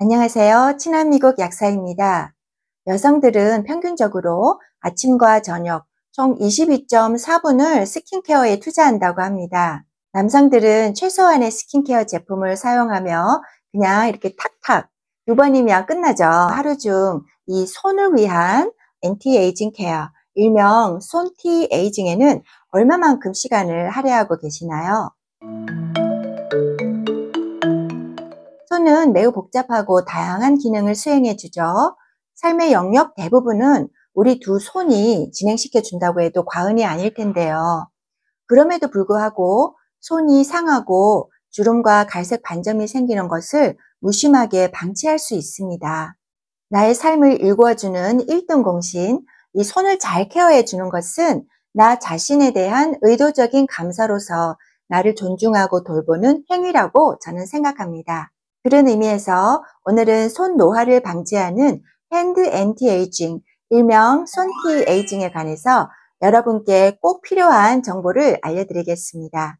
안녕하세요. 친한미국 약사입니다. 여성들은 평균적으로 아침과 저녁 총 22.4분을 스킨케어에 투자한다고 합니다. 남성들은 최소한의 스킨케어 제품을 사용하며 그냥 이렇게 탁탁 두 번이면 끝나죠. 하루 중 이 손을 위한 엔티에이징 케어, 일명 손티에이징에는 얼마만큼 시간을 할애하고 계시나요? 손은 매우 복잡하고 다양한 기능을 수행해 주죠. 삶의 영역 대부분은 우리 두 손이 진행시켜 준다고 해도 과언이 아닐 텐데요. 그럼에도 불구하고 손이 상하고 주름과 갈색 반점이 생기는 것을 무심하게 방치할 수 있습니다. 나의 삶을 일구어주는 1등 공신, 이 손을 잘 케어해 주는 것은 나 자신에 대한 의도적인 감사로서 나를 존중하고 돌보는 행위라고 저는 생각합니다. 그런 의미에서 오늘은 손 노화를 방지하는 핸드 앤티 에이징, 일명 손티 에이징에 관해서 여러분께 꼭 필요한 정보를 알려드리겠습니다.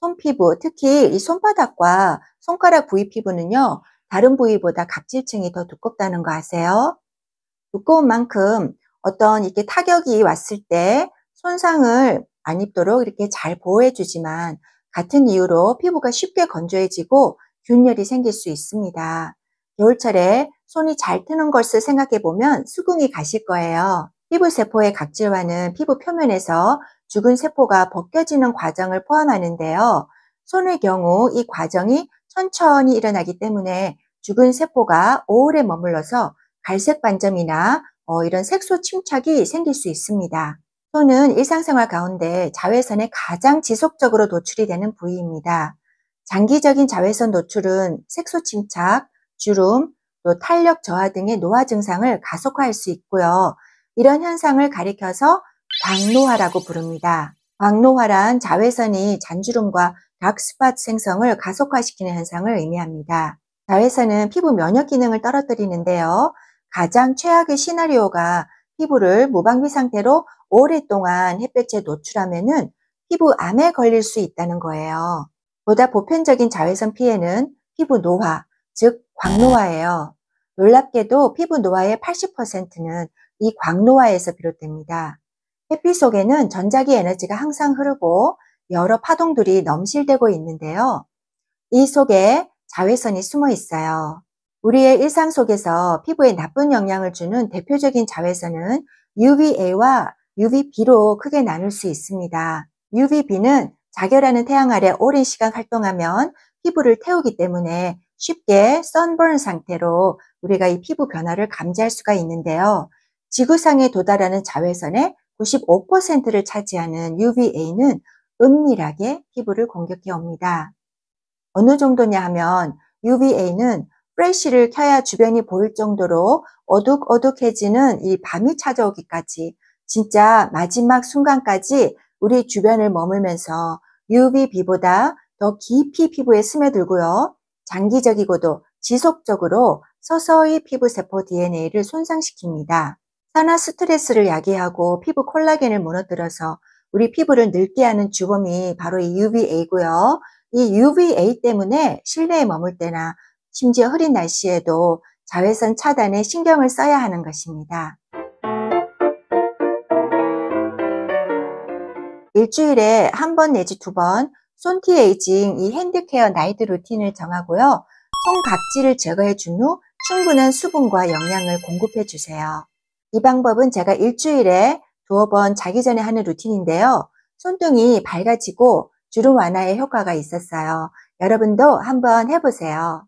손피부, 특히 이 손바닥과 손가락 부위 피부는요, 다른 부위보다 각질층이 더 두껍다는 거 아세요? 두꺼운 만큼 어떤 이렇게 타격이 왔을 때 손상을 안 입도록 이렇게 잘 보호해주지만 같은 이유로 피부가 쉽게 건조해지고 균열이 생길 수 있습니다. 겨울철에 손이 잘 트는 것을 생각해 보면 수긍이 가실 거예요. 피부 세포의 각질화는 피부 표면에서 죽은 세포가 벗겨지는 과정을 포함하는데요. 손의 경우 이 과정이 천천히 일어나기 때문에 죽은 세포가 오래 머물러서 갈색 반점이나 어, 이런 색소 침착이 생길 수 있습니다. 수소는 일상생활 가운데 자외선에 가장 지속적으로 노출이 되는 부위입니다. 장기적인 자외선 노출은 색소 침착, 주름, 또 탄력 저하 등의 노화 증상을 가속화할 수 있고요. 이런 현상을 가리켜서 광노화라고 부릅니다. 광노화란 자외선이 잔주름과 닥스팟 생성을 가속화시키는 현상을 의미합니다. 자외선은 피부 면역 기능을 떨어뜨리는데요. 가장 최악의 시나리오가 피부를 무방비 상태로 오랫동안 햇볕에 노출하면은 피부 암에 걸릴 수 있다는 거예요. 보다 보편적인 자외선 피해는 피부 노화, 즉 광노화예요. 놀랍게도 피부 노화의 80%는 이 광노화에서 비롯됩니다. 햇빛 속에는 전자기 에너지가 항상 흐르고 여러 파동들이 넘실대고 있는데요. 이 속에 자외선이 숨어 있어요. 우리의 일상 속에서 피부에 나쁜 영향을 주는 대표적인 자외선은 UVA와 UVB로 크게 나눌 수 있습니다. UVB는 자결하는 태양 아래 오랜 시간 활동하면 피부를 태우기 때문에 쉽게 선버 상태로 우리가 이 피부 변화를 감지할 수가 있는데요. 지구상에 도달하는 자외선의 95%를 차지하는 UVA는 은밀하게 피부를 공격해 옵니다. 어느 정도냐 하면 UVA는 프레쉬를 켜야 주변이 보일 정도로 어둑어둑해지는 이 밤이 찾아오기까지 진짜 마지막 순간까지 우리 주변을 머물면서 UVB보다 더 깊이 피부에 스며들고요. 장기적이고도 지속적으로 서서히 피부세포 DNA를 손상시킵니다. 산화 스트레스를 야기하고 피부 콜라겐을 무너뜨려서 우리 피부를 늙게 하는 주범이 바로 이 UVA고요. 이 UVA 때문에 실내에 머물 때나 심지어 흐린 날씨에도 자외선 차단에 신경을 써야 하는 것입니다. 일주일에 한 번 내지 두 번 손티 에이징 이 핸드케어 나이트 루틴을 정하고요. 손각질을 제거해 준 후 충분한 수분과 영양을 공급해 주세요. 이 방법은 제가 일주일에 두어 번 자기 전에 하는 루틴인데요. 손등이 밝아지고 주름 완화에 효과가 있었어요. 여러분도 한번 해보세요.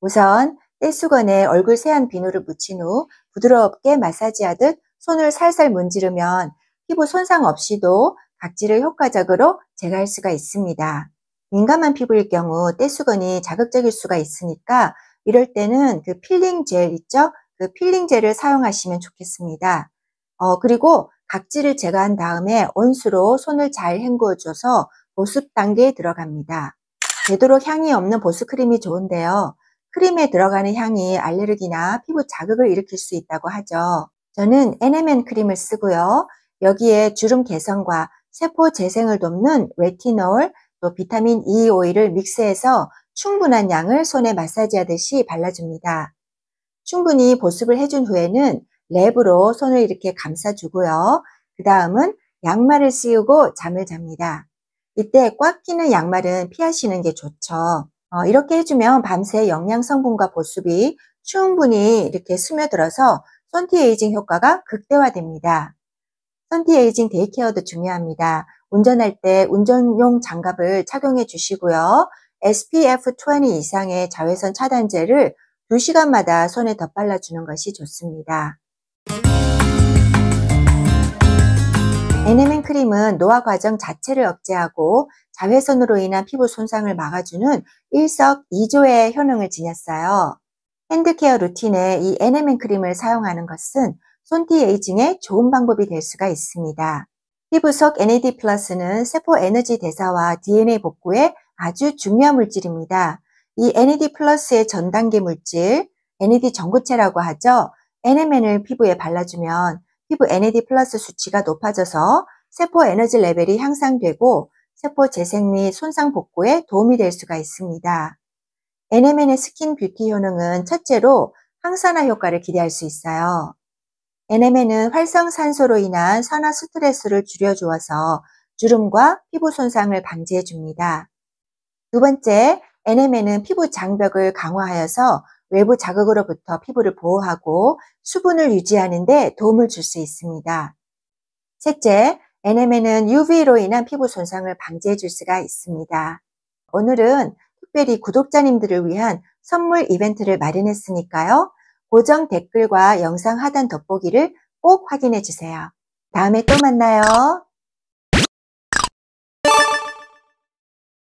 우선 떼수건에 얼굴 세안 비누를 묻힌 후 부드럽게 마사지하듯 손을 살살 문지르면 피부 손상 없이도 각질을 효과적으로 제거할 수가 있습니다. 민감한 피부일 경우 떼수건이 자극적일 수가 있으니까 이럴 때는 그 필링 젤 있죠? 그 필링 젤을 사용하시면 좋겠습니다. 어, 그리고 각질을 제거한 다음에 온수로 손을 잘헹궈 줘서 보습 단계에 들어갑니다. 되도록 향이 없는 보습 크림이 좋은데요. 크림에 들어가는 향이 알레르기나 피부 자극을 일으킬 수 있다고 하죠. 저는 NMN 크림을 쓰고요. 여기에 주름 개선과 세포 재생을 돕는 레티놀, 또 비타민 E 오일을 믹스해서 충분한 양을 손에 마사지하듯이 발라줍니다. 충분히 보습을 해준 후에는 랩으로 손을 이렇게 감싸주고요. 그 다음은 양말을 씌우고 잠을 잡니다. 이때 꽉 끼는 양말은 피하시는 게 좋죠. 어, 이렇게 해주면 밤새 영양 성분과 보습이 충분히 이렇게 스며들어서 손티에이징 효과가 극대화됩니다. 선티에이징 데이케어도 중요합니다. 운전할 때 운전용 장갑을 착용해 주시고요. SPF 20 이상의 자외선 차단제를 2시간마다 손에 덧발라 주는 것이 좋습니다. NMN 크림은 노화 과정 자체를 억제하고 자외선으로 인한 피부 손상을 막아주는 일석이조의 효능을 지녔어요. 핸드케어 루틴에 이 NMN 크림을 사용하는 것은 손티에이징에 좋은 방법이 될 수가 있습니다. 피부속 NAD 플러스는 세포 에너지 대사와 DNA 복구에 아주 중요한 물질입니다. 이 NAD 플러스의 전 단계 물질, NAD 전구체라고 하죠. NMN을 피부에 발라주면 피부 NAD 플러스 수치가 높아져서 세포 에너지 레벨이 향상되고 세포 재생 및 손상 복구에 도움이 될 수가 있습니다. NMN의 스킨 뷰티 효능은 첫째로 항산화 효과를 기대할 수 있어요. NMN은 활성산소로 인한 산화 스트레스를 줄여주어서 주름과 피부 손상을 방지해 줍니다. 두 번째, NMN은 피부 장벽을 강화하여서 외부 자극으로부터 피부를 보호하고 수분을 유지하는 데 도움을 줄 수 있습니다. 셋째, NMN은 UV로 인한 피부 손상을 방지해 줄 수가 있습니다. 오늘은 특별히 구독자님들을 위한 선물 이벤트를 마련했으니까요. 고정 댓글과 영상 하단 돋보기를 꼭 확인해 주세요. 다음에 또 만나요.